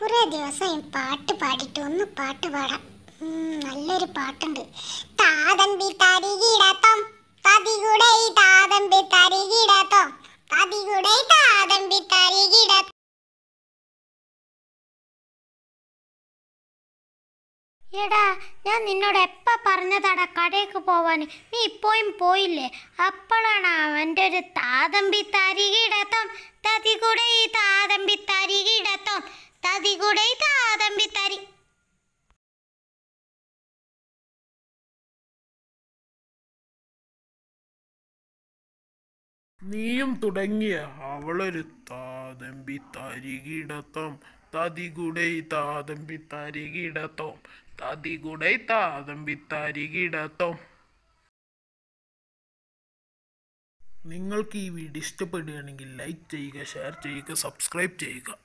കുറെ ദിവസം പാട്ട് പാടിട്ട് ഒന്ന് പാട്ട് പാടാം നല്ലൊരു പാട്ടുണ്ട് താതമ്പി തരികിടത്തം തതികുടൈ താതമ്പി തരികിടത്തം തതികുടൈ താതമ്പി തരികിട എടാ ഞാൻ നിന്നോട് എപ്പ പറഞ്ഞതാടാ കടയ്ക്ക് പോവാൻ നീ ഇപ്പോഴും പോയില്ലേ അപ്പോഴാണ് അവൻ്റെ ഒരു താതമ്പി തരികിടത്തം ഈ താതമ്പി തരികിട നീയും തുടങ്ങിയ അവളൊരു താതമ്പി തരികിടത്തം തതികുടൈ താതമ്പി തരികിടത്തം തതികുടൈ താതമ്പി തരികിടത്തോം നിങ്ങൾക്ക് ഈ വീഡിയോ ഇഷ്ടപ്പെടുകയാണെങ്കിൽ ലൈക്ക് ചെയ്യുക ഷെയർ ചെയ്യുക സബ്സ്ക്രൈബ് ചെയ്യുക